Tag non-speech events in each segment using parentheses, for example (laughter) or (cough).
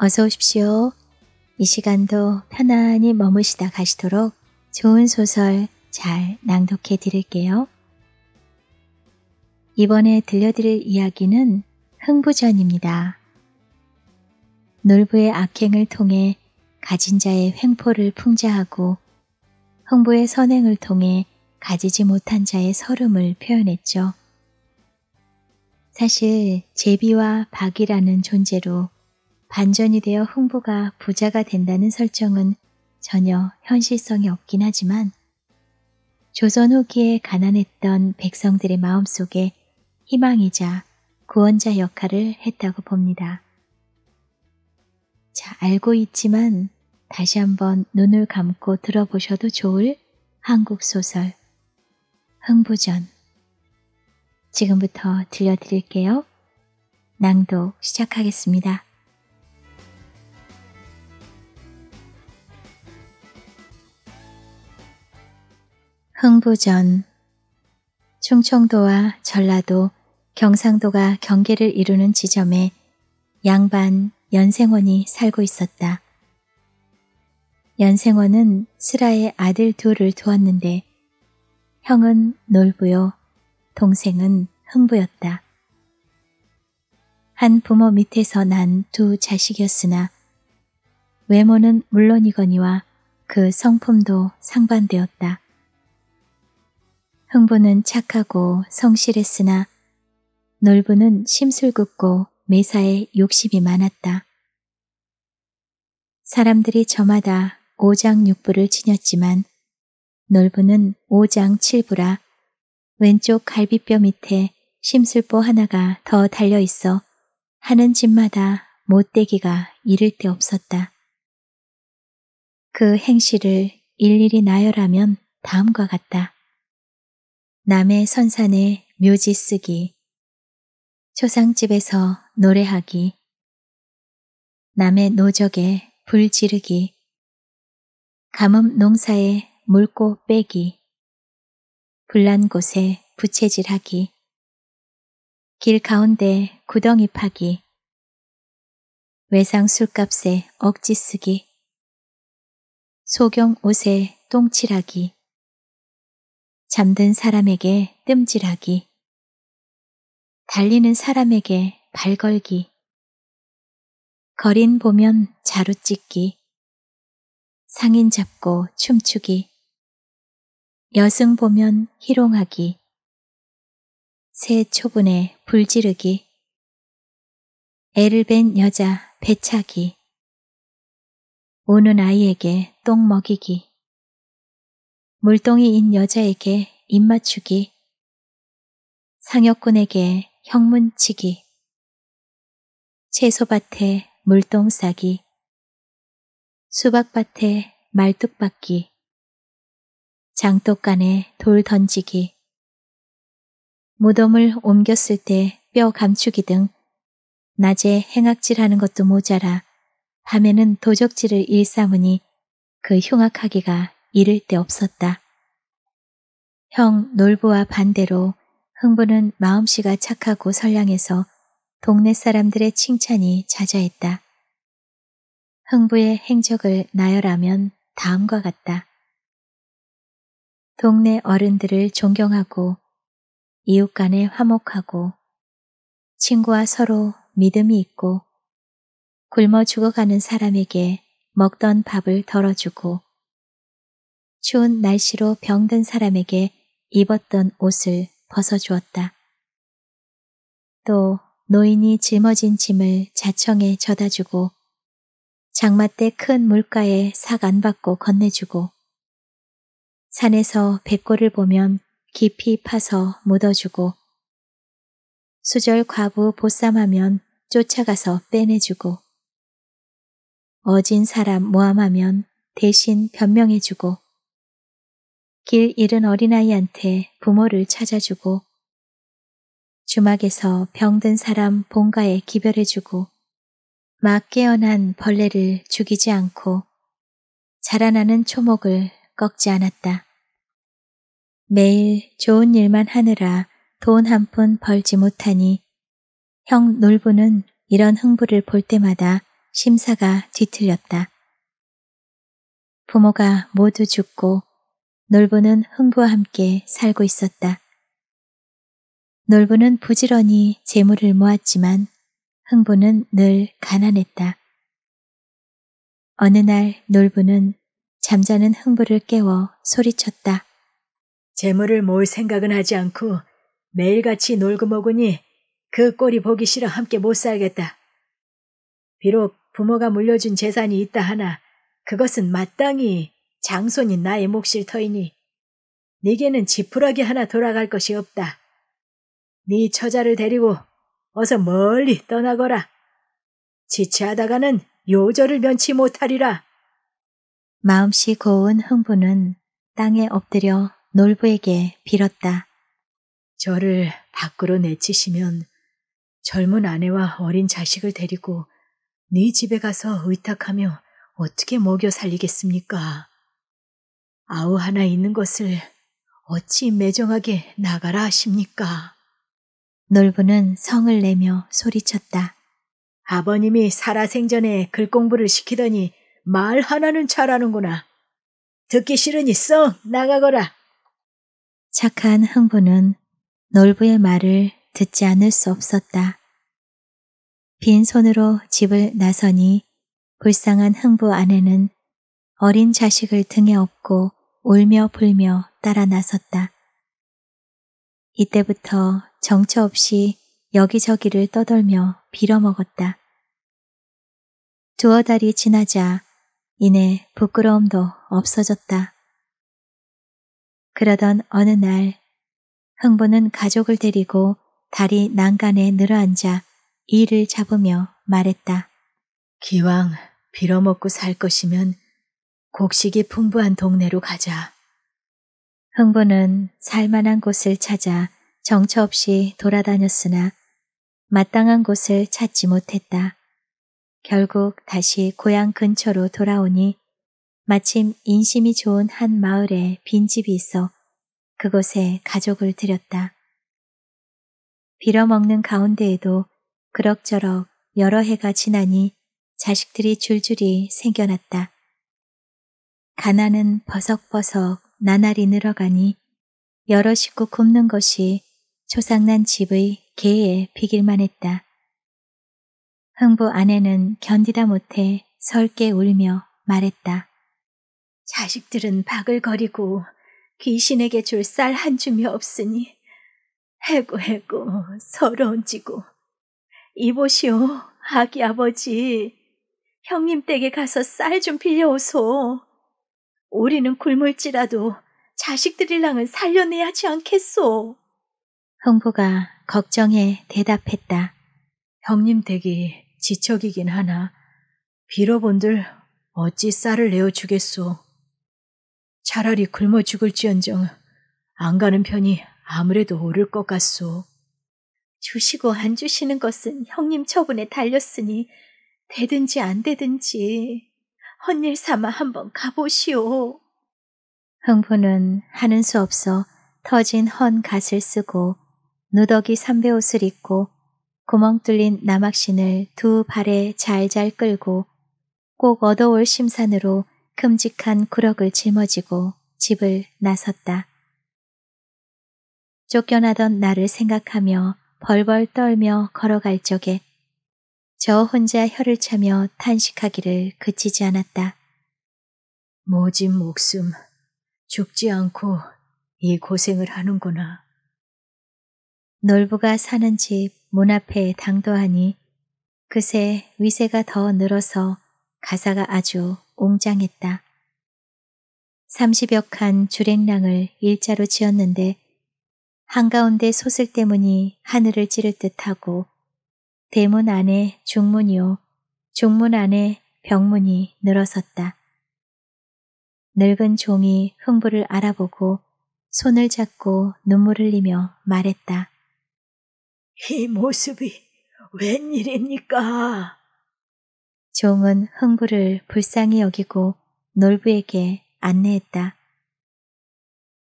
어서 오십시오. 이 시간도 편안히 머무시다 가시도록 좋은 소설 잘 낭독해 드릴게요. 이번에 들려드릴 이야기는 흥부전입니다. 놀부의 악행을 통해 가진 자의 횡포를 풍자하고 흥부의 선행을 통해 가지지 못한 자의 서름을 표현했죠. 사실 제비와 박이라는 존재로 반전이 되어 흥부가 부자가 된다는 설정은 전혀 현실성이 없긴 하지만 조선 후기에 가난했던 백성들의 마음속에 희망이자 구원자 역할을 했다고 봅니다. 자, 알고 있지만 다시 한번 눈을 감고 들어보셔도 좋을 한국 소설 흥부전 지금부터 들려드릴게요. 낭독 시작하겠습니다. 흥부전 충청도와 전라도, 경상도가 경계를 이루는 지점에 양반 연생원이 살고 있었다. 연생원은 슬아의 아들 둘을 두었는데 형은 놀부요, 동생은 흥부였다. 한 부모 밑에서 난 두 자식이었으나 외모는 물론이거니와 그 성품도 상반되었다. 흥부는 착하고 성실했으나 놀부는 심술궂고 매사에 욕심이 많았다. 사람들이 저마다 오장육부를 지녔지만 놀부는 5장 칠부라 왼쪽 갈비뼈 밑에 심술보 하나가 더 달려 있어 하는 집마다 못되기가 이를 데 없었다. 그 행실을 일일이 나열하면 다음과 같다. 남의 선산에 묘지 쓰기 초상집에서 노래하기 남의 노적에 불 지르기 가뭄 농사에 물고 빼기 불난 곳에 부채질하기 길 가운데 구덩이 파기 외상 술값에 억지 쓰기 소경 옷에 똥칠하기 잠든 사람에게 뜸질하기. 달리는 사람에게 발걸기. 거린 보면 자루 찢기. 상인 잡고 춤추기. 여승 보면 희롱하기. 새 초분에 불지르기. 애를 뵌 여자 배차기. 우는 아이에게 똥 먹이기. 물동이인 여자에게 입맞추기, 상여꾼에게 형문치기, 채소밭에 물동 싸기, 수박밭에 말뚝 박기, 장독간에 돌 던지기, 무덤을 옮겼을 때 뼈 감추기 등 낮에 행악질하는 것도 모자라 밤에는 도적질을 일삼으니 그 흉악하기가 잃을 데 없었다. 형 놀부와 반대로 흥부는 마음씨가 착하고 선량해서 동네 사람들의 칭찬이 자자했다. 흥부의 행적을 나열하면 다음과 같다. 동네 어른들을 존경하고 이웃 간에 화목하고 친구와 서로 믿음이 있고 굶어 죽어가는 사람에게 먹던 밥을 덜어주고 추운 날씨로 병든 사람에게 입었던 옷을 벗어주었다. 또 노인이 짊어진 짐을 자청에 젖다주고 장마 때 큰 물가에 삭 안 받고 건네주고 산에서 백골을 보면 깊이 파서 묻어주고 수절 과부 보쌈하면 쫓아가서 빼내주고 어진 사람 모함하면 대신 변명해주고 길 잃은 어린아이한테 부모를 찾아주고 주막에서 병든 사람 본가에 기별해주고 막 깨어난 벌레를 죽이지 않고 자라나는 초목을 꺾지 않았다. 매일 좋은 일만 하느라 돈 한 푼 벌지 못하니 형 놀부는 이런 흥부를 볼 때마다 심사가 뒤틀렸다. 부모가 모두 죽고 놀부는 흥부와 함께 살고 있었다. 놀부는 부지런히 재물을 모았지만 흥부는 늘 가난했다. 어느 날 놀부는 잠자는 흥부를 깨워 소리쳤다. 재물을 모을 생각은 하지 않고 매일같이 놀고 먹으니 그 꼴이 보기 싫어 함께 못 살겠다. 비록 부모가 물려준 재산이 있다 하나 그것은 마땅히 장손인 나의 몫일 터이니 네게는 지푸라기 하나 돌아갈 것이 없다. 네 처자를 데리고 어서 멀리 떠나거라. 지체하다가는 요절을 면치 못하리라. 마음씨 고운 흥부는 땅에 엎드려 놀부에게 빌었다. 저를 밖으로 내치시면 젊은 아내와 어린 자식을 데리고 네 집에 가서 의탁하며 어떻게 먹여 살리겠습니까? 아우 하나 있는 것을 어찌 매정하게 나가라 하십니까? 놀부는 성을 내며 소리쳤다. 아버님이 살아생전에 글공부를 시키더니 말 하나는 잘하는구나. 듣기 싫으니 썩 나가거라. 착한 흥부는 놀부의 말을 듣지 않을 수 없었다. 빈손으로 집을 나서니 불쌍한 흥부 아내는 어린 자식을 등에 업고 울며 불며 따라 나섰다. 이때부터 정처 없이 여기저기를 떠돌며 빌어먹었다. 두어 달이 지나자 이내 부끄러움도 없어졌다. 그러던 어느 날 흥부는 가족을 데리고 다리 난간에 늘어앉아 이를 잡으며 말했다. 기왕 빌어먹고 살 것이면 곡식이 풍부한 동네로 가자. 흥부는 살만한 곳을 찾아 정처 없이 돌아다녔으나 마땅한 곳을 찾지 못했다. 결국 다시 고향 근처로 돌아오니 마침 인심이 좋은 한 마을에 빈집이 있어 그곳에 가족을 들였다. 빌어먹는 가운데에도 그럭저럭 여러 해가 지나니 자식들이 줄줄이 생겨났다. 가난은 버석버석 나날이 늘어가니 여러 식구 굶는 것이 초상난 집의 개에 비길만 했다. 흥부 아내는 견디다 못해 설게 울며 말했다. 자식들은 바글거리고 귀신에게 줄 쌀 한 줌이 없으니 해고 해고 서러운지고 이보시오 아기 아버지 형님 댁에 가서 쌀 좀 빌려오소. 우리는 굶을지라도 자식들이랑은 살려내야 하지 않겠소. 흥부가 걱정해 대답했다. 형님 댁이 지척이긴 하나 빌어본들 어찌 쌀을 내어주겠소. 차라리 굶어 죽을지언정 안 가는 편이 아무래도 오를 것 같소. 주시고 안 주시는 것은 형님 처분에 달렸으니 되든지 안 되든지 헌일 삼아 한번 가보시오. 흥부는 하는 수 없어 터진 헌 갓을 쓰고 누더기 삼배 옷을 입고 구멍 뚫린 남학신을 두 발에 잘잘 끌고 꼭 얻어올 심산으로 큼직한 구럭을 짊어지고 집을 나섰다. 쫓겨나던 나를 생각하며 벌벌 떨며 걸어갈 적에 저 혼자 혀를 차며 탄식하기를 그치지 않았다. 모진 목숨, 죽지 않고 이 고생을 하는구나. 놀부가 사는 집 문 앞에 당도하니 그새 위세가 더 늘어서 가사가 아주 옹장했다. 3 0여칸 주랭랑을 일자로 지었는데 한가운데 소슬 때문이 하늘을 찌를 듯하고 대문 안에 중문이요. 중문 안에 병문이 늘어섰다. 늙은 종이 흥부를 알아보고 손을 잡고 눈물을 흘리며 말했다. 이 모습이 웬일입니까? 종은 흥부를 불쌍히 여기고 놀부에게 안내했다.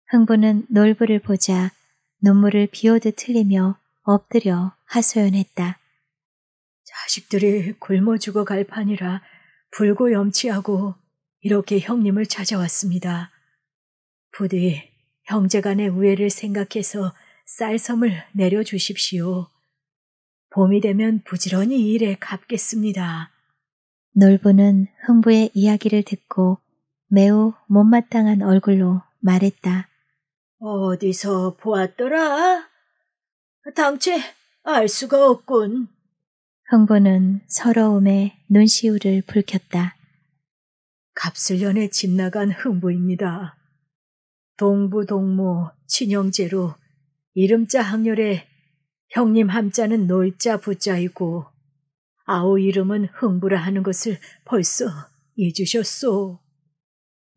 흥부는 놀부를 보자 눈물을 비오듯 흘리며 엎드려 하소연했다. 자식들이 굶어 죽어 갈 판이라 불고 염치하고 이렇게 형님을 찾아왔습니다. 부디 형제간의 우애를 생각해서 쌀섬을 내려주십시오. 봄이 되면 부지런히 일에 갚겠습니다. 놀부는 흥부의 이야기를 듣고 매우 못마땅한 얼굴로 말했다. 어디서 보았더라? 당최 알 수가 없군. 흥부는 서러움에 눈시울을 붉혔다. 갑술년에 집 나간 흥부입니다. 동부 동모 친형제로 이름자 항렬에 형님 함자는 놀자 부자이고 아우 이름은 흥부라 하는 것을 벌써 잊으셨소.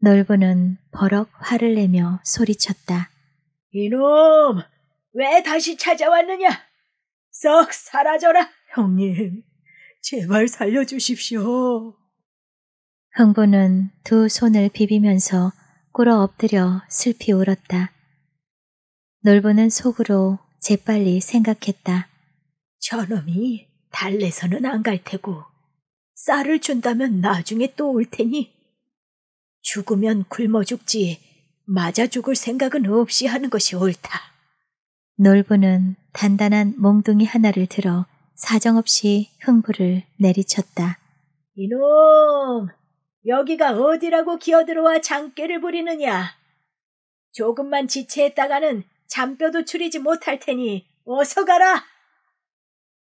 놀부는 버럭 화를 내며 소리쳤다. 이놈! 왜 다시 찾아왔느냐? 썩 사라져라! 형님, 제발 살려주십시오. 흥부는 두 손을 비비면서 꿇어 엎드려 슬피 울었다. 놀부는 속으로 재빨리 생각했다. 저놈이 달래서는 안 갈 테고 쌀을 준다면 나중에 또 올 테니 죽으면 굶어 죽지 맞아 죽을 생각은 없이 하는 것이 옳다. 놀부는 단단한 몽둥이 하나를 들어 사정없이 흥부를 내리쳤다. 이놈! 여기가 어디라고 기어들어와 장깨를 부리느냐? 조금만 지체했다가는 잔뼈도 추리지 못할 테니 어서 가라!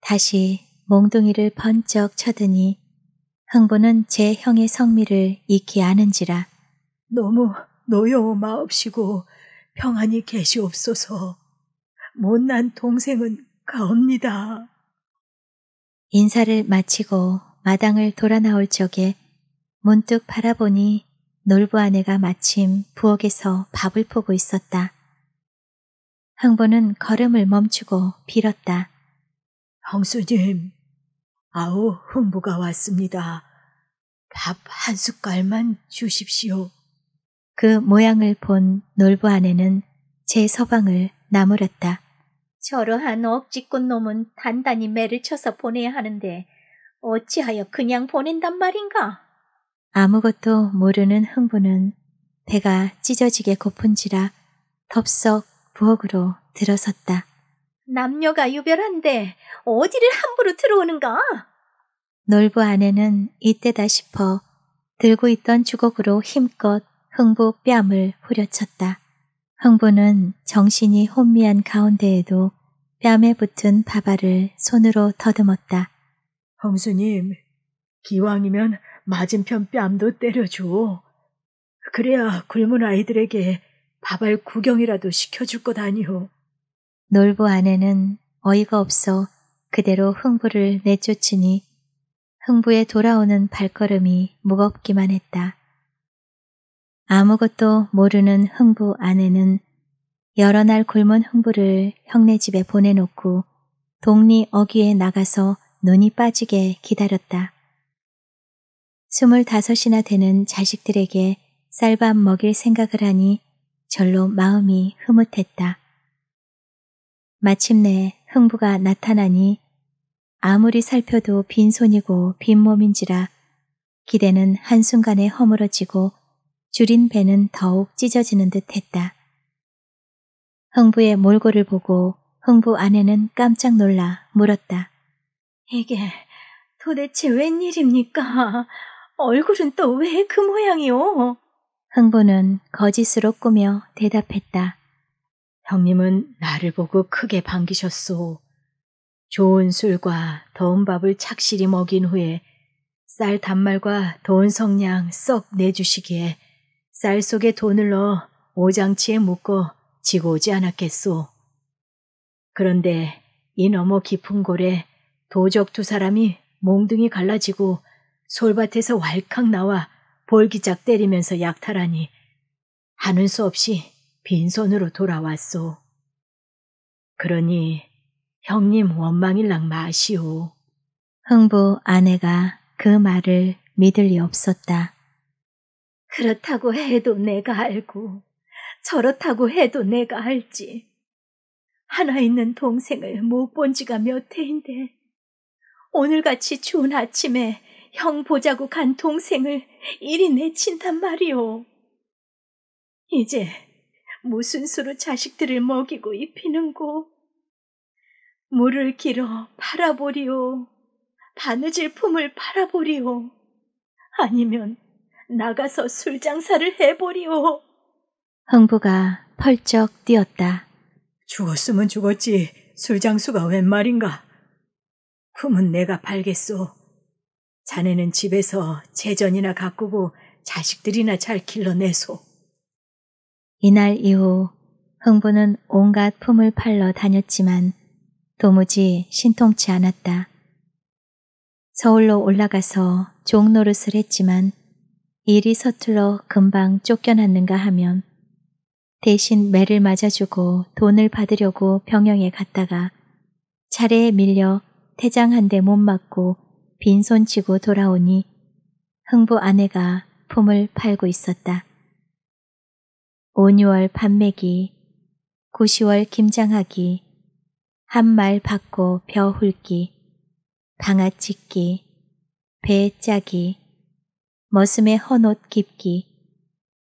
다시 몽둥이를 번쩍 쳐드니 흥부는 제 형의 성미를 익히 아는지라 너무 노여워마옵시고 평안히 계시옵소서 못난 동생은 가옵니다. 인사를 마치고 마당을 돌아 나올 적에 문득 바라보니 놀부 아내가 마침 부엌에서 밥을 포고 있었다. 항보는 걸음을 멈추고 빌었다. 형수님, 아우 흥부가 왔습니다. 밥 한 숟갈만 주십시오. 그 모양을 본 놀부 아내는 제 서방을 나무렸다 저러한 억지꾼 놈은 단단히 매를 쳐서 보내야 하는데 어찌하여 그냥 보낸단 말인가? 아무것도 모르는 흥부는 배가 찢어지게 고픈지라 덥석 부엌으로 들어섰다. 남녀가 유별한데 어디를 함부로 들어오는가? 놀부 아내는 이때다 싶어 들고 있던 주걱으로 힘껏 흥부 뺨을 후려쳤다. 흥부는 정신이 혼미한 가운데에도 뺨에 붙은 밥알을 손으로 더듬었다. 홍수님 기왕이면 맞은편 뺨도 때려줘. 그래야 굶은 아이들에게 밥알 구경이라도 시켜줄 것 아니오. 놀부 아내는 어이가 없어 그대로 흥부를 내쫓으니 흥부에 돌아오는 발걸음이 무겁기만 했다. 아무것도 모르는 흥부 아내는 여러 날 굶은 흥부를 형네 집에 보내놓고 동리 어귀에 나가서 눈이 빠지게 기다렸다. 스물다섯이나 되는 자식들에게 쌀밥 먹일 생각을 하니 절로 마음이 흐뭇했다. 마침내 흥부가 나타나니 아무리 살펴도 빈손이고 빈몸인지라 기대는 한순간에 허물어지고 줄인 배는 더욱 찢어지는 듯 했다. 흥부의 몰골을 보고 흥부 아내는 깜짝 놀라 물었다. 이게 도대체 웬일입니까? 얼굴은 또 왜 그 모양이오? 흥부는 거짓으로 꾸며 대답했다. 형님은 나를 보고 크게 반기셨소. 좋은 술과 더운 밥을 착실히 먹인 후에 쌀 단말과 돈 성냥 썩 내주시기에 쌀 속에 돈을 넣어 오장치에 묶어 지고 오지 않았겠소. 그런데 이너무 깊은 골에 도적 두 사람이 몽둥이 갈라지고 솔밭에서 왈칵 나와 볼기짝 때리면서 약탈하니 하는 수 없이 빈손으로 돌아왔소. 그러니 형님 원망일랑 마시오. 흥부 아내가 그 말을 믿을 리 없었다. 그렇다고 해도 내가 알고 저렇다고 해도 내가 알지. 하나 있는 동생을 못 본 지가 몇 해인데, 오늘같이 추운 아침에 형 보자고 간 동생을 이리 내친단 말이오. 이제 무슨 수로 자식들을 먹이고 입히는고. 물을 길어 팔아보리오. 바느질 품을 팔아보리오. 아니면 나가서 술 장사를 해보리오. 흥부가 펄쩍 뛰었다. 죽었으면 죽었지. 술장수가 웬 말인가. 품은 내가 팔겠소. 자네는 집에서 재전이나 가꾸고 자식들이나 잘 길러내소. 이날 이후 흥부는 온갖 품을 팔러 다녔지만 도무지 신통치 않았다. 서울로 올라가서 종노릇을 했지만 일이 서툴러 금방 쫓겨났는가 하면 대신 매를 맞아주고 돈을 받으려고 병영에 갔다가 차례에 밀려 태장한데 못 맞고 빈손치고 돌아오니 흥부 아내가 품을 팔고 있었다. 5,6월 밤매기, 9,10월 김장하기, 한 말 받고 벼 훑기, 방아 찢기, 배 짜기, 머슴에 헌옷 깊기,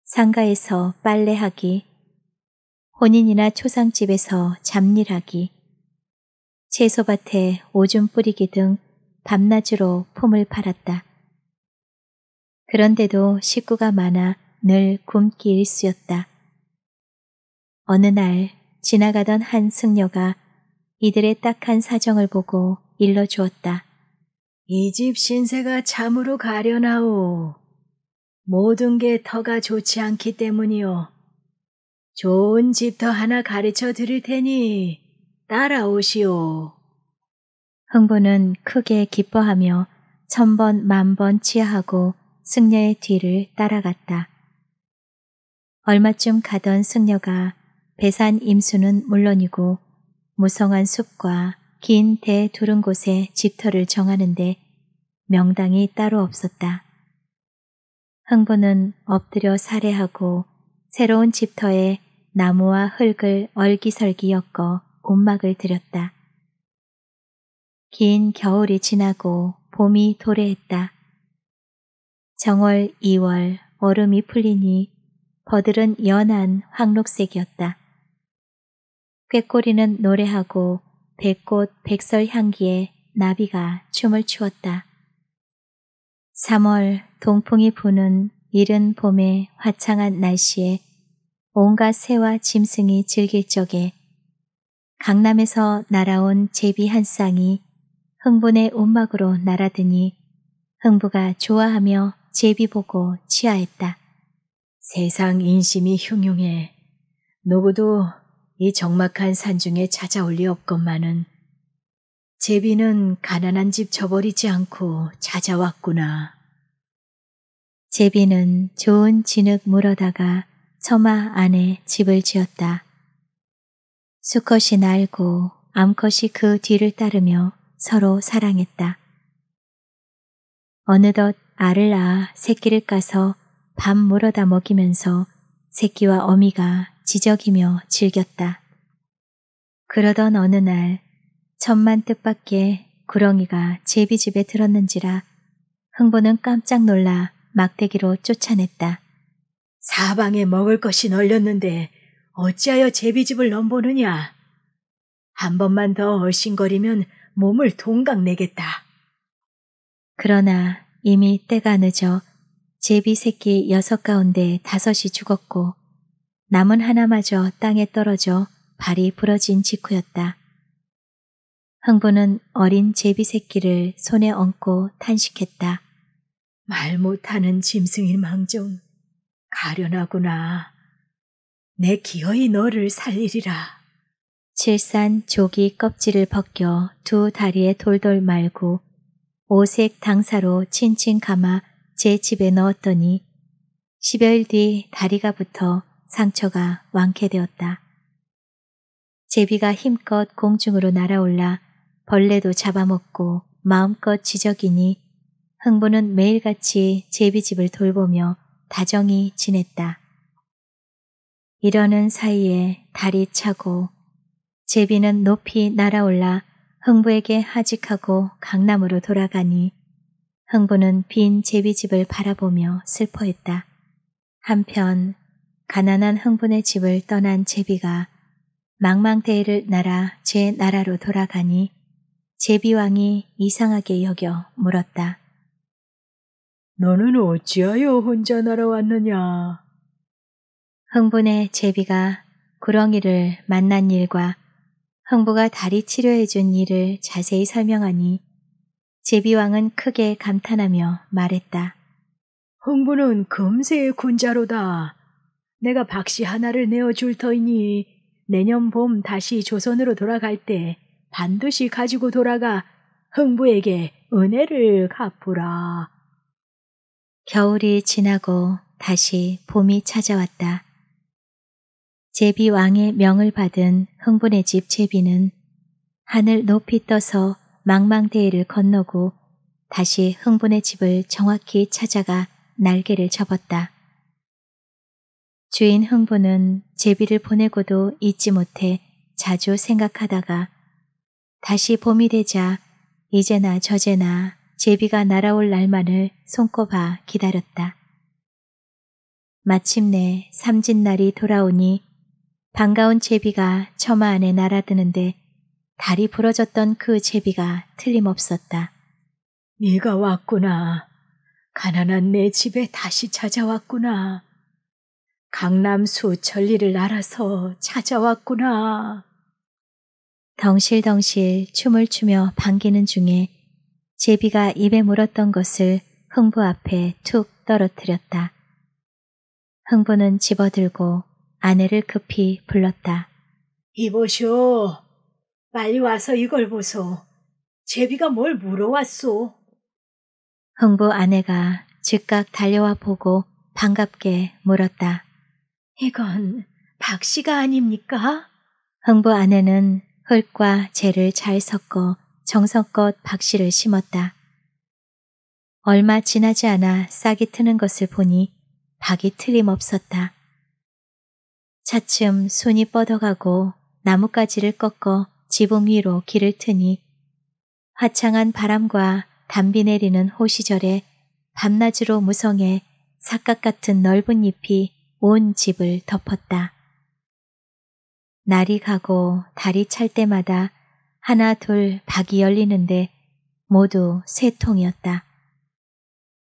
상가에서 빨래하기, 혼인이나 초상집에서 잡일하기, 채소밭에 오줌 뿌리기 등 밤낮으로 품을 팔았다. 그런데도 식구가 많아 늘 굶기 일쑤였다. 어느 날 지나가던 한 승려가 이들의 딱한 사정을 보고 일러주었다. 이 집 신세가 참으로 가려나오. 모든 게 터가 좋지 않기 때문이오 좋은 집터 하나 가르쳐 드릴 테니 따라오시오. 흥부는 크게 기뻐하며 천번 만번 치하하고 승려의 뒤를 따라갔다. 얼마쯤 가던 승려가 배산 임수는 물론이고 무성한 숲과 긴 대 두른 곳에 집터를 정하는데 명당이 따로 없었다. 흥부는 엎드려 살해하고 새로운 집터에 나무와 흙을 얼기설기 엮어 옷막을 들였다. 긴 겨울이 지나고 봄이 도래했다. 정월, 2월 얼음이 풀리니 버들은 연한 황록색이었다. 꾀꼬리는 노래하고 백꽃 백설 향기에 나비가 춤을 추었다. 3월 동풍이 부는 이른 봄의 화창한 날씨에 온갖 새와 짐승이 즐길 적에 강남에서 날아온 제비 한 쌍이 흥분의 온막으로 날아드니 흥부가 좋아하며 제비 보고 치아했다. 세상 인심이 흉흉해. 누구도 이 적막한 산중에 찾아올 리 없건만은 제비는 가난한 집 저버리지 않고 찾아왔구나. 제비는 좋은 진흙 물어다가 처마 안에 집을 지었다. 수컷이 날고 암컷이 그 뒤를 따르며 서로 사랑했다. 어느덧 알을 낳아 새끼를 까서 밥 물어다 먹이면서 새끼와 어미가 지적이며 즐겼다. 그러던 어느 날 천만 뜻밖에 구렁이가 제비집에 들었는지라 흥부는 깜짝 놀라 막대기로 쫓아냈다. 사방에 먹을 것이 널렸는데 어찌하여 제비집을 넘보느냐. 한 번만 더 얼씬거리면 몸을 동강내겠다. 그러나 이미 때가 늦어 제비 새끼 여섯 가운데 다섯이 죽었고 남은 하나마저 땅에 떨어져 발이 부러진 직후였다. 흥부는 어린 제비 새끼를 손에 얹고 탄식했다. 말 못하는 짐승인 망정. 아련하구나. 내 기어이 너를 살리리라. 칠산 조기 껍질을 벗겨 두 다리에 돌돌 말고 오색 당사로 친친 감아 제 집에 넣었더니 십여일 뒤 다리가 붙어 상처가 완쾌되었다. 제비가 힘껏 공중으로 날아올라 벌레도 잡아먹고 마음껏 지적이니 흥부는 매일같이 제비집을 돌보며 다정히 지냈다. 이러는 사이에 달이 차고 제비는 높이 날아올라 흥부에게 하직하고 강남으로 돌아가니 흥부는 빈 제비집을 바라보며 슬퍼했다. 한편 가난한 흥부네 집을 떠난 제비가 망망대해를 날아 제 나라로 돌아가니 제비왕이 이상하게 여겨 물었다. 너는 어찌하여 혼자 날아왔느냐? 흥분의 제비가 구렁이를 만난 일과 흥부가 다리 치료해준 일을 자세히 설명하니 제비왕은 크게 감탄하며 말했다. 흥부는 금세 군자로다. 내가 박씨 하나를 내어줄 터이니 내년 봄 다시 조선으로 돌아갈 때 반드시 가지고 돌아가 흥부에게 은혜를 갚으라. 겨울이 지나고 다시 봄이 찾아왔다. 제비 왕의 명을 받은 흥분의 집 제비는 하늘 높이 떠서 망망대해를 건너고 다시 흥분의 집을 정확히 찾아가 날개를 접었다. 주인 흥분은 제비를 보내고도 잊지 못해 자주 생각하다가 다시 봄이 되자 이제나 저제나 제비가 날아올 날만을 손꼽아 기다렸다. 마침내 삼진날이 돌아오니 반가운 제비가 처마 안에 날아드는데 다리 부러졌던 그 제비가 틀림없었다. 네가 왔구나. 가난한 내 집에 다시 찾아왔구나. 강남 수천리를 날아서 찾아왔구나. 덩실덩실 춤을 추며 반기는 중에 제비가 입에 물었던 것을 흥부 앞에 툭 떨어뜨렸다. 흥부는 집어들고 아내를 급히 불렀다. 이보쇼. 빨리 와서 이걸 보소. 제비가 뭘 물어왔소. 흥부 아내가 즉각 달려와 보고 반갑게 물었다. 이건 박씨가 아닙니까? 흥부 아내는 흙과 재를 잘 섞어 정성껏 박씨를 심었다. 얼마 지나지 않아 싹이 트는 것을 보니 박이 틀림없었다. 차츰 손이 뻗어가고 나뭇가지를 꺾어 지붕 위로 길을 트니 화창한 바람과 담비 내리는 호시절에 밤낮으로 무성해 삭각 같은 넓은 잎이 온 집을 덮었다. 날이 가고 달이 찰 때마다 하나 둘 박이 열리는데 모두 세 통이었다.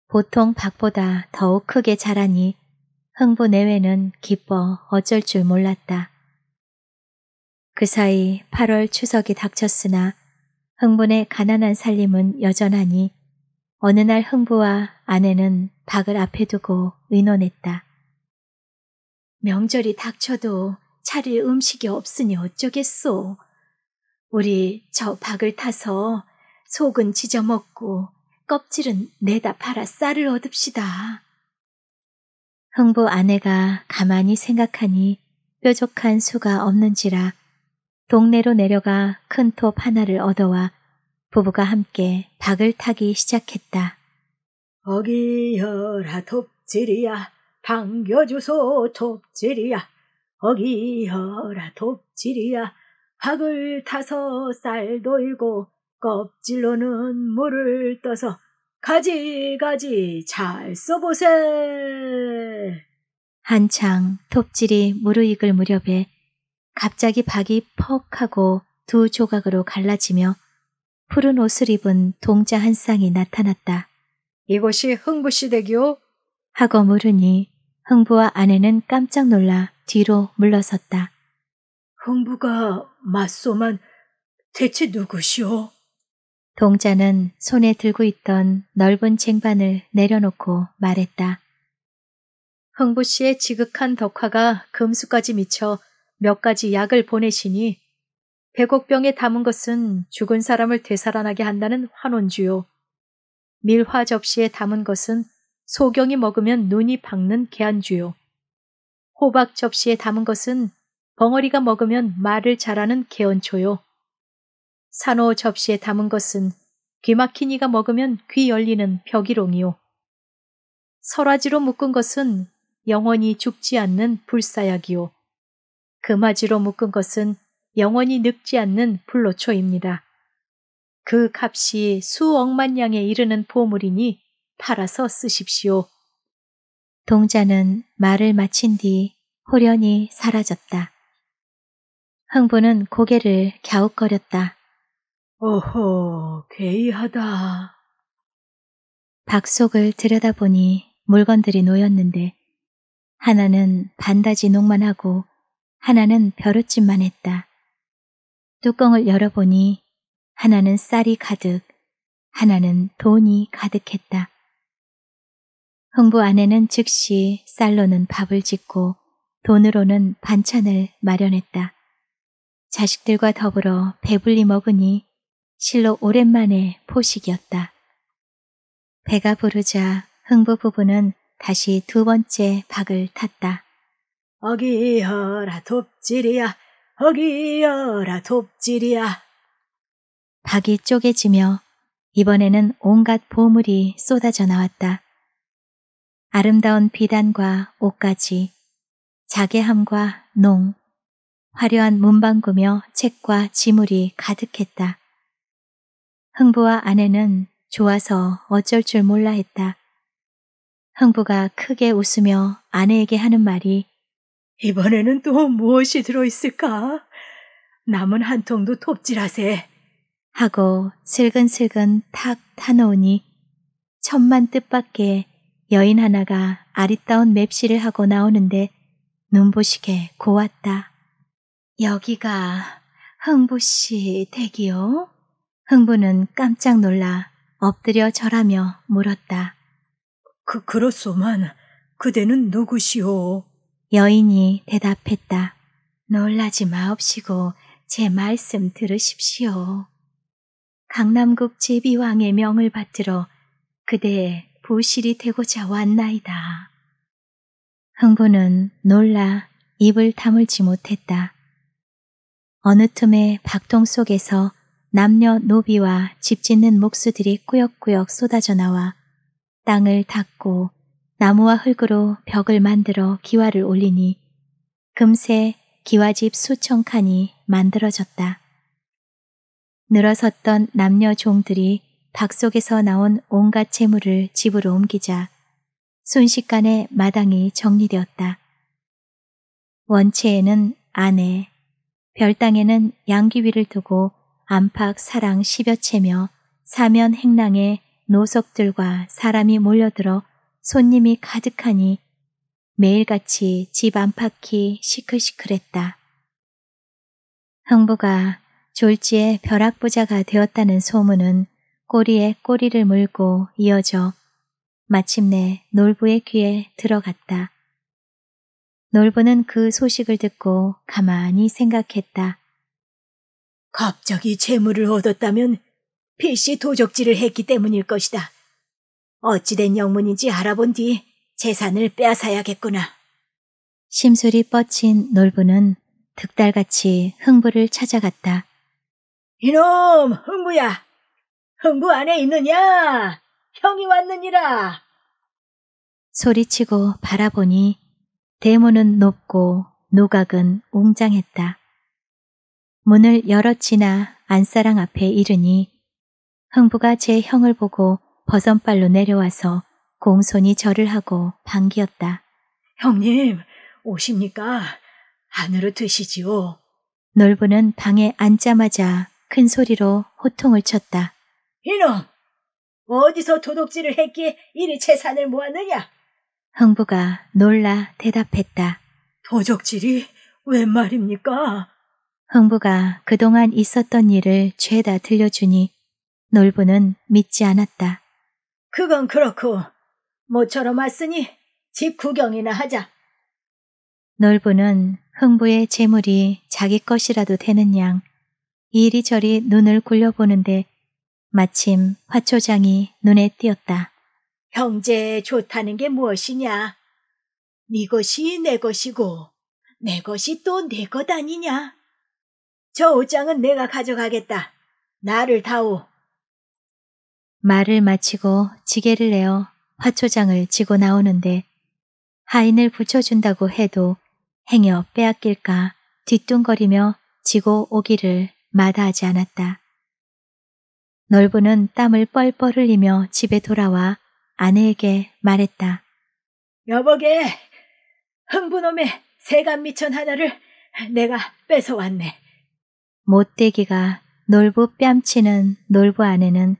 보통 박보다 더욱 크게 자라니 흥부 내외는 기뻐 어쩔 줄 몰랐다. 그 사이 8월 추석이 닥쳤으나 흥분의 가난한 살림은 여전하니 어느 날 흥부와 아내는 박을 앞에 두고 의논했다. 명절이 닥쳐도 차릴 음식이 없으니 어쩌겠소. 우리 저 박을 타서 속은 지져 먹고 껍질은 내다 팔아 쌀을 얻읍시다. 흥부 아내가 가만히 생각하니 뾰족한 수가 없는지라 동네로 내려가 큰 톱 하나를 얻어와 부부가 함께 박을 타기 시작했다. 어기여라 톱질이야 당겨주소 톱질이야 어기여라 톱질이야 학을 타서 쌀 돌고 껍질로는 물을 떠서 가지가지 잘 써보세. 한창 톱질이 무르익을 무렵에 갑자기 박이 퍽 하고 두 조각으로 갈라지며 푸른 옷을 입은 동자 한 쌍이 나타났다. 이곳이 흥부시댁이요? 하고 물으니 흥부와 아내는 깜짝 놀라 뒤로 물러섰다. 형부가 맞소만 대체 누구시오? 동자는 손에 들고 있던 넓은 쟁반을 내려놓고 말했다. 흥부 씨의 지극한 덕화가 금수까지 미쳐 몇 가지 약을 보내시니 백옥병에 담은 것은 죽은 사람을 되살아나게 한다는 환원주요. 밀화 접시에 담은 것은 소경이 먹으면 눈이 박는 개안주요. 호박 접시에 담은 것은 벙어리가 먹으면 말을 잘하는 개언초요. 산호 접시에 담은 것은 귀막힌 이가 먹으면 귀 열리는 벽이롱이요. 설화지로 묶은 것은 영원히 죽지 않는 불사약이요. 금화지로 그 묶은 것은 영원히 늙지 않는 불로초입니다. 그 값이 수억만 양에 이르는 보물이니 팔아서 쓰십시오. 동자는 말을 마친 뒤 호련히 사라졌다. 흥부는 고개를 갸웃거렸다. 오호, 괴이하다. 박 속을 들여다보니 물건들이 놓였는데 하나는 반다지 농만 하고 하나는 벼룻집만 했다. 뚜껑을 열어보니 하나는 쌀이 가득, 하나는 돈이 가득했다. 흥부 아내는 즉시 쌀로는 밥을 짓고 돈으로는 반찬을 마련했다. 자식들과 더불어 배불리 먹으니 실로 오랜만에 포식이었다. 배가 부르자 흥부 부부는 다시 두 번째 박을 탔다. 어기여라 돕질이야, 어기여라 돕질이야. 박이 쪼개지며 이번에는 온갖 보물이 쏟아져 나왔다. 아름다운 비단과 옷까지 자개함과 농, 화려한 문방구며 책과 지물이 가득했다. 흥부와 아내는 좋아서 어쩔 줄 몰라 했다. 흥부가 크게 웃으며 아내에게 하는 말이 이번에는 또 무엇이 들어있을까? 남은 한 통도 톱질하세. 하고 슬근슬근 탁 타놓으니 천만 뜻밖에 여인 하나가 아리따운 맵시를 하고 나오는데 눈부시게 고왔다. 여기가 흥부 씨 댁이요? 흥부는 깜짝 놀라 엎드려 절하며 물었다. 그, 그렇소만 그대는 누구시오? 여인이 대답했다. 놀라지 마옵시고 제 말씀 들으십시오. 강남국 제비왕의 명을 받들어 그대의 부실이 되고자 왔나이다. 흥부는 놀라 입을 다물지 못했다. 어느 틈에 박통 속에서 남녀 노비와 집 짓는 목수들이 꾸역꾸역 쏟아져 나와 땅을 닦고 나무와 흙으로 벽을 만들어 기와를 올리니 금세 기와집 수천 칸이 만들어졌다. 늘어섰던 남녀 종들이 박 속에서 나온 온갖 재물을 집으로 옮기자 순식간에 마당이 정리되었다. 원체에는 아내, 별당에는 양귀위를 두고 안팎 사랑 십여 채며 사면 행랑에 노석들과 사람이 몰려들어 손님이 가득하니 매일같이 집 안팎이 시끌시끌했다. 흥부가 졸지에 벼락부자가 되었다는 소문은 꼬리에 꼬리를 물고 이어져 마침내 놀부의 귀에 들어갔다. 놀부는 그 소식을 듣고 가만히 생각했다. 갑자기 재물을 얻었다면 필시 도적질을 했기 때문일 것이다. 어찌된 영문인지 알아본 뒤 재산을 빼앗아야겠구나. 심술이 뻗친 놀부는 득달같이 흥부를 찾아갔다. 이놈 흥부야! 흥부 안에 있느냐? 형이 왔느니라! 소리치고 바라보니 대문은 높고 노각은 웅장했다. 문을 열어지나 안사랑 앞에 이르니 흥부가 제 형을 보고 버선발로 내려와서 공손히 절을 하고 반기었다. 형님, 오십니까? 안으로 드시지요. 놀부는 방에 앉자마자 큰 소리로 호통을 쳤다. 이놈! 어디서 도둑질을 했기에 이리 재산을 모았느냐? 흥부가 놀라 대답했다. 도적질이 웬 말입니까? 흥부가 그동안 있었던 일을 죄다 들려주니 놀부는 믿지 않았다. 그건 그렇고 모처럼 왔으니 집 구경이나 하자. 놀부는 흥부의 재물이 자기 것이라도 되는 양 이리저리 눈을 굴려보는데 마침 화초장이 눈에 띄었다. 형제의 좋다는 게 무엇이냐? 네 것이 내 것이고 내 것이 또 내 것 아니냐? 저 옷장은 내가 가져가겠다. 나를 다오. 말을 마치고 지게를 내어 화초장을 지고 나오는데 하인을 붙여준다고 해도 행여 빼앗길까 뒤뚱거리며 지고 오기를 마다하지 않았다. 널브는 땀을 뻘뻘 흘리며 집에 돌아와 아내에게 말했다. 여보게, 흥부놈의 세간 미천 하나를 내가 뺏어왔네. 못되기가 놀부 뺨치는 놀부 아내는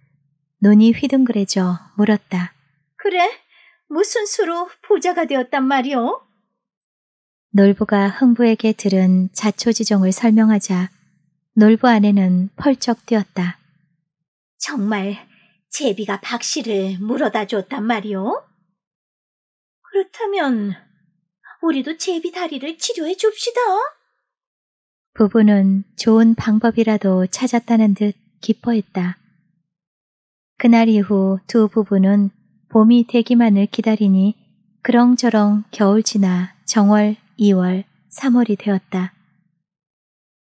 눈이 휘둥그레져 물었다. 그래? 무슨 수로 부자가 되었단 말이오? 놀부가 흥부에게 들은 자초지종을 설명하자 놀부 아내는 펄쩍 뛰었다. 정말 제비가 박 씨를 물어다 줬단 말이오? 그렇다면 우리도 제비 다리를 치료해 줍시다. 부부는 좋은 방법이라도 찾았다는 듯 기뻐했다. 그날 이후 두 부부는 봄이 되기만을 기다리니 그렁저렁 겨울 지나 정월, 2월, 3월이 되었다.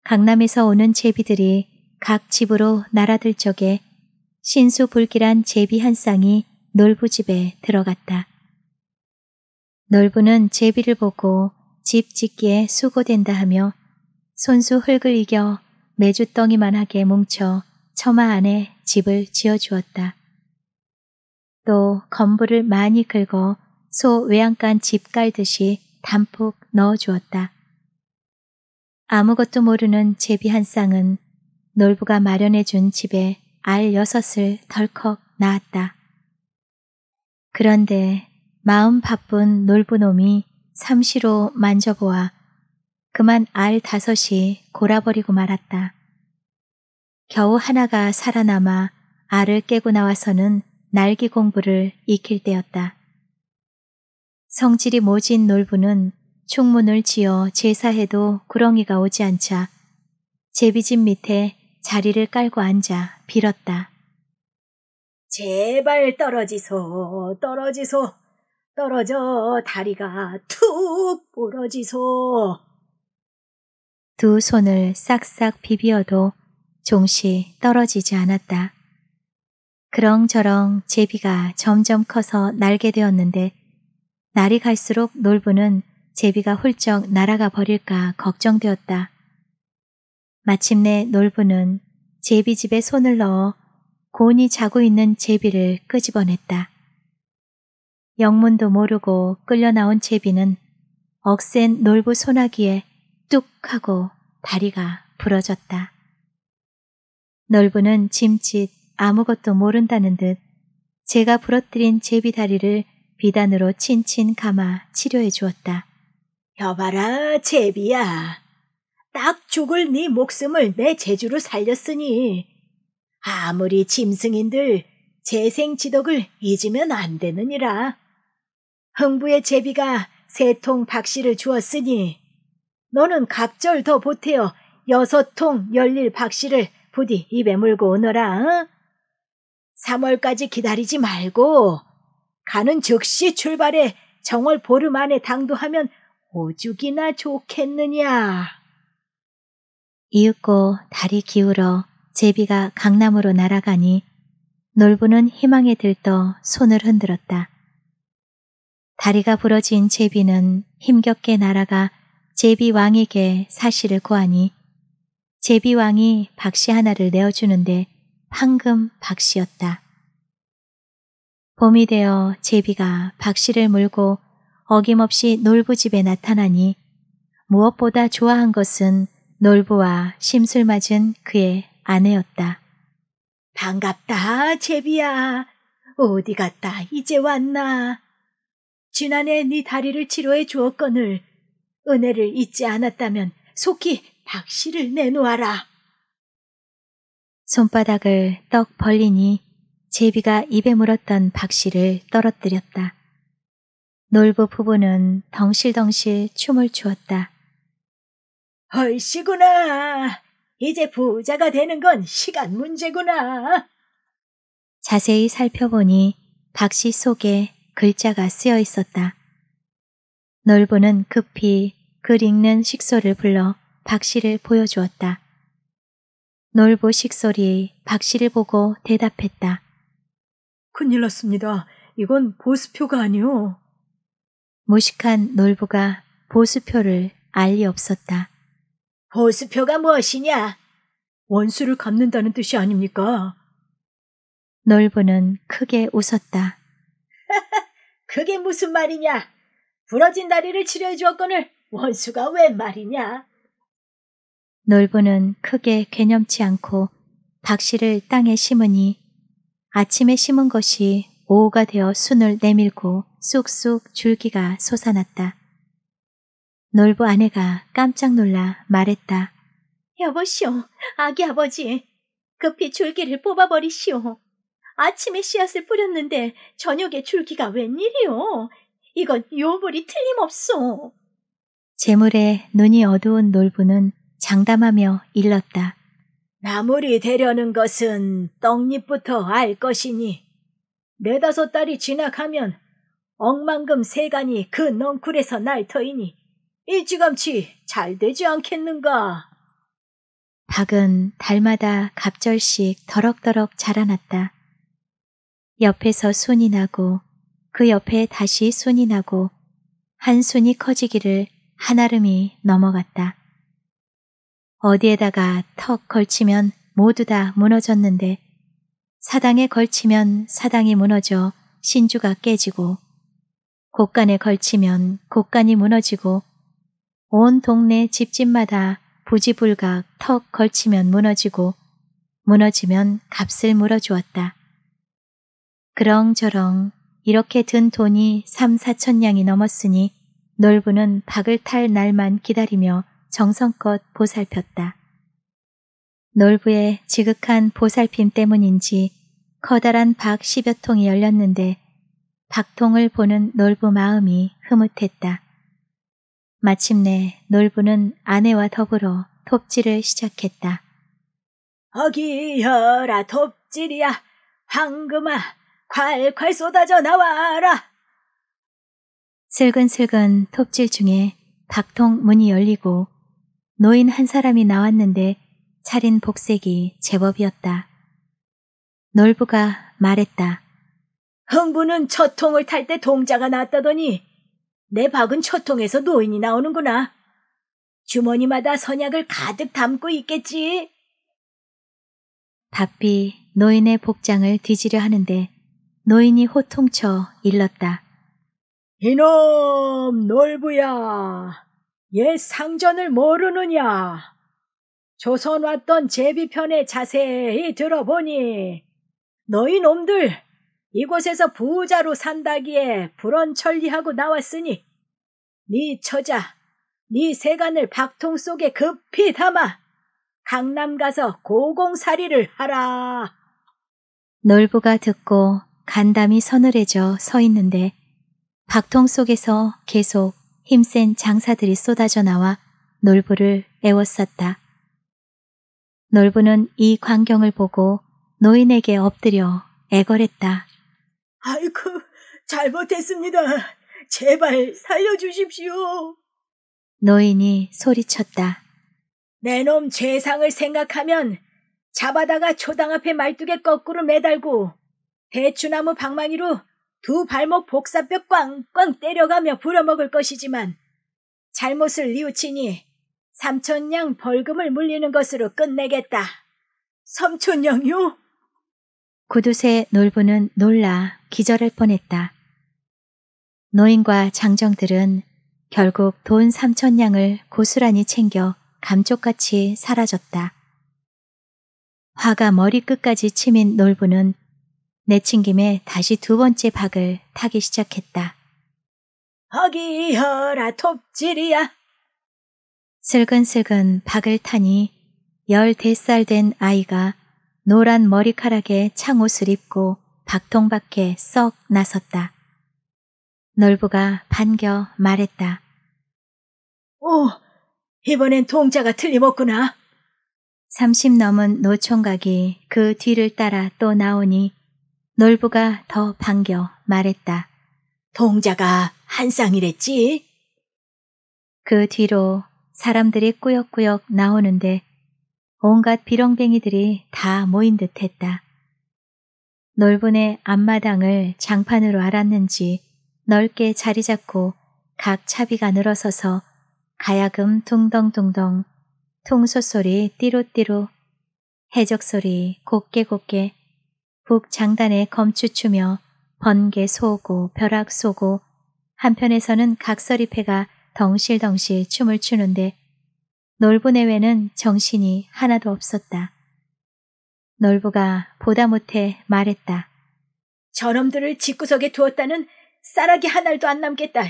강남에서 오는 제비들이 각 집으로 날아들 적에 신수불길한 제비 한 쌍이 놀부 집에 들어갔다. 놀부는 제비를 보고 집 짓기에 수고된다 하며 손수 흙을 이겨 매주덩이만하게 뭉쳐 처마 안에 집을 지어주었다. 또 건부를 많이 긁어 소 외양간 집 깔듯이 담뿍 넣어주었다. 아무것도 모르는 제비 한 쌍은 놀부가 마련해준 집에 알 여섯을 덜컥 낳았다. 그런데 마음 바쁜 놀부놈이 삼시로 만져보아 그만 알 다섯이 골아버리고 말았다. 겨우 하나가 살아남아 알을 깨고 나와서는 날기 공부를 익힐 때였다. 성질이 모진 놀부는 충문을 지어 제사해도 구렁이가 오지 않자 제비집 밑에 자리를 깔고 앉아 빌었다. 제발 떨어지소, 떨어지소, 떨어져 다리가 툭 부러지소. 두 손을 싹싹 비비어도 종시 떨어지지 않았다. 그렁저렁 제비가 점점 커서 날게 되었는데 날이 갈수록 놀부는 제비가 훌쩍 날아가 버릴까 걱정되었다. 마침내 놀부는 제비집에 손을 넣어 곤이 자고 있는 제비를 끄집어냈다. 영문도 모르고 끌려 나온 제비는 억센 놀부 소나기에 뚝 하고 다리가 부러졌다. 놀부는 짐짓 아무것도 모른다는 듯 제가 부러뜨린 제비 다리를 비단으로 친친 감아 치료해 주었다. 여봐라, 제비야. 딱 죽을 네 목숨을 내 재주로 살렸으니 아무리 짐승인들 재생지덕을 잊으면 안 되느니라. 흥부의 제비가 세 통 박씨를 주었으니 너는 각절 더 보태어 여섯 통 열릴 박씨를 부디 입에 물고 오너라. 3월까지 기다리지 말고 가는 즉시 출발해 정월 보름 안에 당도하면 오죽이나 좋겠느냐. 이윽고 달이 기울어 제비가 강남으로 날아가니 놀부는 희망에 들떠 손을 흔들었다. 다리가 부러진 제비는 힘겹게 날아가 제비왕에게 사실을 구하니 제비왕이 박씨 하나를 내어주는데 황금 박씨였다. 봄이 되어 제비가 박씨를 물고 어김없이 놀부집에 나타나니 무엇보다 좋아한 것은 놀보와 심술 맞은 그의 아내였다. 반갑다, 제비야. 어디 갔다, 이제 왔나. 지난해 네 다리를 치료해 주었거늘 은혜를 잊지 않았다면 속히 박씨를 내놓아라. 손바닥을 떡 벌리니 제비가 입에 물었던 박씨를 떨어뜨렸다. 놀보 부부는 덩실덩실 춤을 추었다. 얼씨구나. 이제 부자가 되는 건 시간 문제구나. 자세히 살펴보니 박씨 속에 글자가 쓰여 있었다. 널보는 급히 글 읽는 식소를 불러 박씨를 보여주었다. 놀보 식솔이 박씨를 보고 대답했다. 큰일 났습니다. 이건 보수표가 아니오. 무식한 놀부가 보수표를 알 리 없었다. 보수표가 무엇이냐? 원수를 갚는다는 뜻이 아닙니까? 놀부는 크게 웃었다. (laughs) 그게 무슨 말이냐? 부러진 다리를 치료해 주었거늘 원수가 왜 말이냐? 놀부는 크게 개념치 않고 박씨를 땅에 심으니 아침에 심은 것이 오후가 되어 순을 내밀고 쑥쑥 줄기가 솟아났다. 놀부 아내가 깜짝 놀라 말했다. 여보시오, 아기 아버지, 급히 줄기를 뽑아버리시오. 아침에 씨앗을 뿌렸는데 저녁에 줄기가 웬일이오? 이건 요물이 틀림없소. 재물에 눈이 어두운 놀부는 장담하며 일렀다. 나물이 되려는 것은 떡잎부터 알 것이니 네다섯 달이 지나가면 억만금 세간이 그 넝쿨에서 날 터이니 일찌감치 잘 되지 않겠는가? 박은 달마다 갑절씩 더럭더럭 자라났다. 옆에서 순이 나고 그 옆에 다시 순이 나고 한 순이 커지기를 한아름이 넘어갔다. 어디에다가 턱 걸치면 모두 다 무너졌는데 사당에 걸치면 사당이 무너져 신주가 깨지고 곡간에 걸치면 곡간이 무너지고 온 동네 집집마다 부지불각 턱 걸치면 무너지고 무너지면 값을 물어주었다. 그렁저렁 이렇게 든 돈이 3, 4천 양이 넘었으니 놀부는 박을 탈 날만 기다리며 정성껏 보살폈다. 놀부의 지극한 보살핌 때문인지 커다란 박 10여 통이 열렸는데 박통을 보는 놀부 마음이 흐뭇했다. 마침내 놀부는 아내와 더불어 톱질을 시작했다. 어기여라 톱질이야 황금아 콸콸 쏟아져 나와라. 슬근슬근 톱질 중에 박통 문이 열리고 노인 한 사람이 나왔는데 차린 복색이 제법이었다. 놀부가 말했다. 흥부는 첫 통을 탈 때 동자가 났다더니 내 박은 초통에서 노인이 나오는구나. 주머니마다 선약을 가득 담고 있겠지. 바삐 노인의 복장을 뒤지려 하는데 노인이 호통쳐 일렀다. 이놈 놀부야, 얘 상전을 모르느냐? 조선 왔던 제비편의 자세히 들어보니 너희 놈들 이곳에서 부자로 산다기에 불언천리하고 나왔으니 네 처자, 네 세간을 박통 속에 급히 담아 강남 가서 고공살이를 하라. 놀부가 듣고 간담이 서늘해져 서 있는데 박통 속에서 계속 힘센 장사들이 쏟아져 나와 놀부를 애웠었다 놀부는 이 광경을 보고 노인에게 엎드려 애걸했다. 아이고, 잘못했습니다. 제발 살려주십시오. 노인이 소리쳤다. 내놈 죄상을 생각하면 잡아다가 초당 앞에 말뚝에 거꾸로 매달고 대추나무 방망이로 두 발목 복사뼈 꽝꽝 때려가며 부려먹을 것이지만 잘못을 뉘우치니 삼촌냥 벌금을 물리는 것으로 끝내겠다. 삼촌냥이요 구두쇠 놀부는 놀라 기절할 뻔했다. 노인과 장정들은 결국 돈 3천냥을 고스란히 챙겨 감쪽같이 사라졌다. 화가 머리끝까지 치민 놀부는 내친김에 다시 두 번째 박을 타기 시작했다. 허기허라 톱질이야. 슬근슬근 박을 타니 열댓살 된 아이가 노란 머리카락에 창옷을 입고 박통밖에 썩 나섰다. 널브가 반겨 말했다. 오, 어, 이번엔 동자가 틀림없구나. 30 넘은 노총각이 그 뒤를 따라 또 나오니 널브가 더 반겨 말했다. 동자가 한 쌍이랬지? 그 뒤로 사람들이 꾸역꾸역 나오는데 온갖 비렁뱅이들이 다 모인 듯 했다. 넓은의 앞마당을 장판으로 알았는지 넓게 자리 잡고 각 차비가 늘어서서 가야금 둥덩둥덩 통소소리 띠로띠로 해적소리 곱게 곱게 북장단에 검추추며 번개 쏘고 벼락 쏘고 한편에서는 각설이패가 덩실덩실 춤을 추는데 놀부내외는 정신이 하나도 없었다. 널브가 보다 못해 말했다. 저놈들을 집구석에 두었다는 싸라기 한 알도 안 남겠다.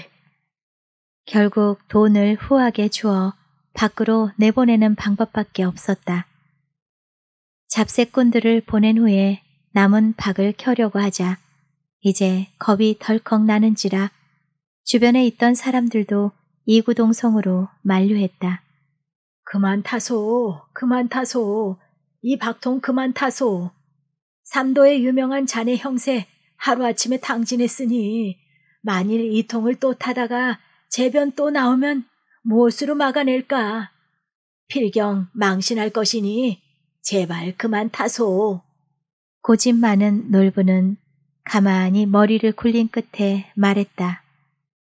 결국 돈을 후하게 주어 밖으로 내보내는 방법밖에 없었다. 잡새꾼들을 보낸 후에 남은 박을 켜려고 하자 이제 겁이 덜컥 나는지라 주변에 있던 사람들도 이구동성으로 만류했다. 그만 타소, 그만 타소. 이 박통 그만 타소. 삼도의 유명한 자네 형세 하루아침에 탕진했으니 만일 이 통을 또 타다가 재변 또 나오면 무엇으로 막아낼까? 필경 망신할 것이니 제발 그만 타소. 고집 많은 놀부는 가만히 머리를 굴린 끝에 말했다.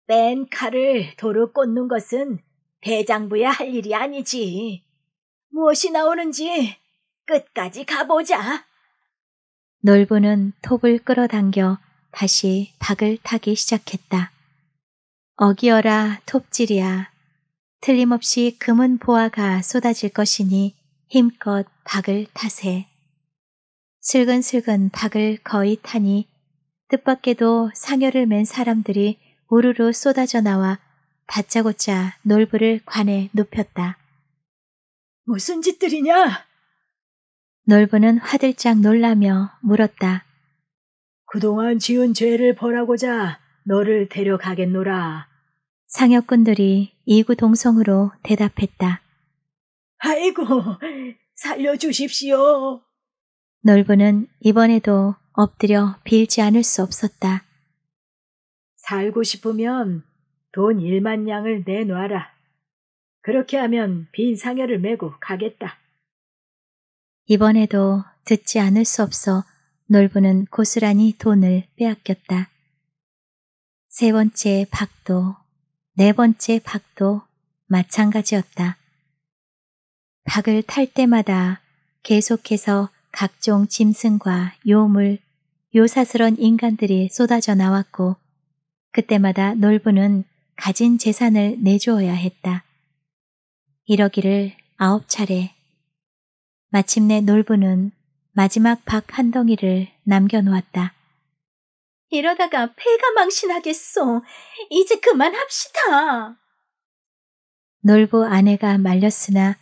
뺀 칼을 도로 꽂는 것은 대장부야 할 일이 아니지. 무엇이 나오는지 끝까지 가보자. 놀부는 톱을 끌어당겨 다시 박을 타기 시작했다. 어기어라 톱질이야. 틀림없이 금은 보화가 쏟아질 것이니 힘껏 박을 타세. 슬근슬근 박을 거의 타니 뜻밖에도 상여를 맨 사람들이 우르르 쏟아져 나와 다짜고짜 놀부를 관에 눕혔다. 무슨 짓들이냐? 놀부는 화들짝 놀라며 물었다. 그동안 지은 죄를 벌하고자 너를 데려가겠노라. 상여꾼들이 이구동성으로 대답했다. 아이고, 살려주십시오. 놀부는 이번에도 엎드려 빌지 않을 수 없었다. 살고 싶으면 돈 1만 양을 내놔라. 그렇게 하면 빈 상여를 메고 가겠다. 이번에도 듣지 않을 수 없어 놀부는 고스란히 돈을 빼앗겼다. 세 번째 박도, 네 번째 박도 마찬가지였다. 박을 탈 때마다 계속해서 각종 짐승과 요물, 요사스런 인간들이 쏟아져 나왔고 그때마다 놀부는 가진 재산을 내주어야 했다. 이러기를 아홉 차례, 마침내 놀부는 마지막 박 한 덩이를 남겨놓았다. 이러다가 폐가 망신하겠소. 이제 그만합시다. 놀부 아내가 말렸으나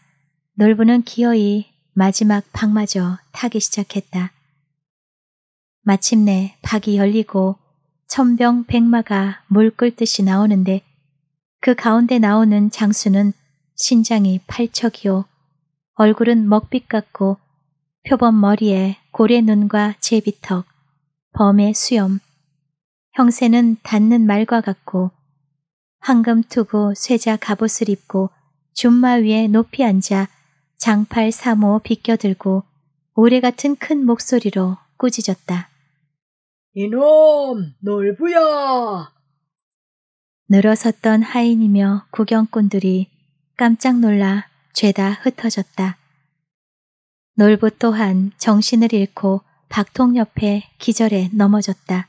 놀부는 기어이 마지막 박마저 타기 시작했다. 마침내 박이 열리고 천병 백마가 물 끓듯이 나오는데 그 가운데 나오는 장수는 신장이 팔척이요 얼굴은 먹빛 같고 표범 머리에 고래 눈과 제비턱, 범의 수염, 형세는 닿는 말과 같고 황금 투구 쇠자 갑옷을 입고 줌마 위에 높이 앉아 장팔 사모 비껴들고 오래 같은 큰 목소리로 꾸짖었다. 이놈 놀부야! 늘어섰던 하인이며 구경꾼들이 깜짝 놀라 죄다 흩어졌다. 놀보 또한 정신을 잃고 박통 옆에 기절해 넘어졌다.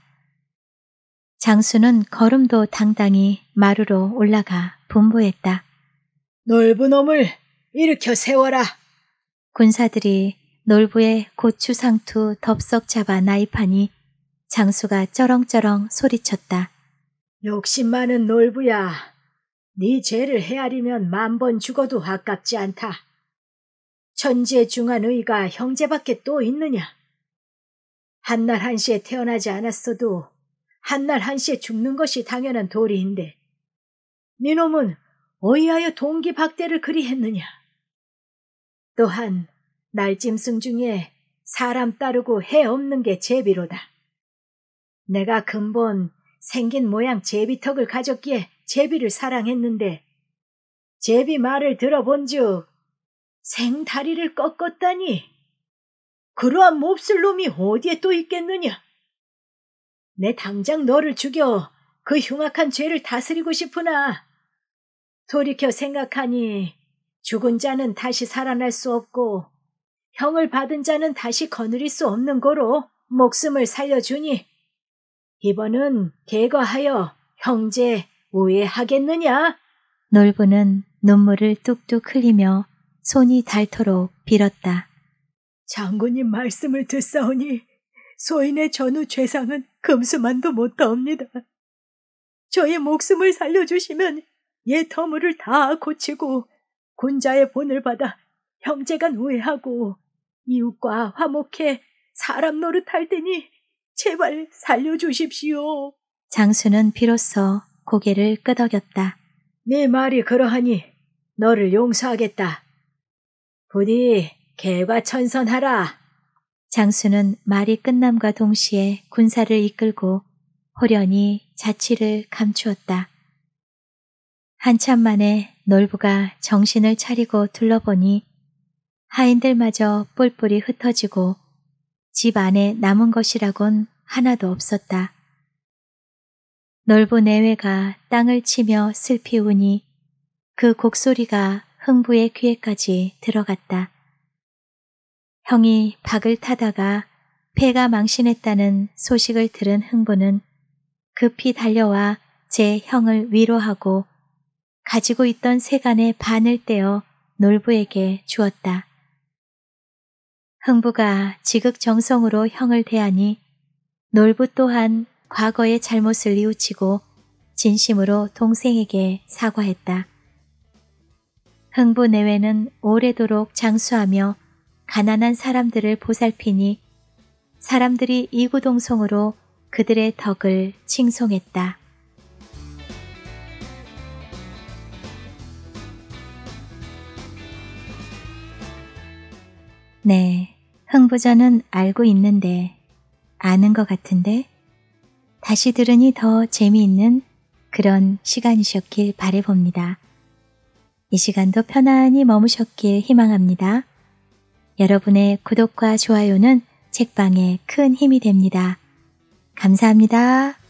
장수는 걸음도 당당히 마루로 올라가 분부했다. 놀부 놈을 일으켜 세워라. 군사들이 놀부의 고추 상투 덥석 잡아 나이파니 장수가 쩌렁쩌렁 소리쳤다. 욕심 많은 놀부야. 네 죄를 헤아리면 만 번 죽어도 아깝지 않다. 천지의 중한 의가 형제밖에 또 있느냐? 한날 한시에 태어나지 않았어도 한날 한시에 죽는 것이 당연한 도리인데 니놈은 네 어이하여 동기박대를 그리했느냐? 또한 날짐승 중에 사람 따르고 해 없는 게 제비로다. 내가 근본 생긴 모양 제비턱을 가졌기에 제비를 사랑했는데 제비 말을 들어본즉 생다리를 꺾었다니 그러한 몹쓸 놈이 어디에 또 있겠느냐? 내 당장 너를 죽여 그 흉악한 죄를 다스리고 싶으나 돌이켜 생각하니 죽은 자는 다시 살아날 수 없고 형을 받은 자는 다시 거느릴 수 없는 거로 목숨을 살려주니 이번은 개거하여 형제 오해하겠느냐? 놀부는 눈물을 뚝뚝 흘리며 손이 닳도록 빌었다. 장군님 말씀을 듣사오니 소인의 전후 죄상은 금수만도 못하옵니다. 저의 목숨을 살려주시면 옛 터무를 다 고치고 군자의 본을 받아 형제간 우애하고 이웃과 화목해 사람 노릇할 테니 제발 살려주십시오. 장수는 비로소 고개를 끄덕였다. 네 말이 그러하니 너를 용서하겠다. 부디 개과 천선하라. 장수는 말이 끝남과 동시에 군사를 이끌고 호련히 자취를 감추었다. 한참 만에 놀부가 정신을 차리고 둘러보니 하인들마저 뿔뿔이 흩어지고 집 안에 남은 것이라곤 하나도 없었다. 넓은 내외가 땅을 치며 슬피 우니 그 곡소리가 흥부의 귀에까지 들어갔다. 형이 박을 타다가 폐가 망신했다는 소식을 들은 흥부는 급히 달려와 제 형을 위로하고 가지고 있던 세간의 반을 떼어 놀부에게 주었다. 흥부가 지극정성으로 형을 대하니 놀부 또한 과거의 잘못을 뉘우치고 진심으로 동생에게 사과했다. 흥부 내외는 오래도록 장수하며 가난한 사람들을 보살피니 사람들이 이구동성으로 그들의 덕을 칭송했다. 네, 흥부자는 알고 있는데, 아는 것 같은데? 다시 들으니 더 재미있는 그런 시간이셨길 바래봅니다. 이 시간도 편안히 머무셨길 희망합니다. 여러분의 구독과 좋아요는 책방에 큰 힘이 됩니다. 감사합니다.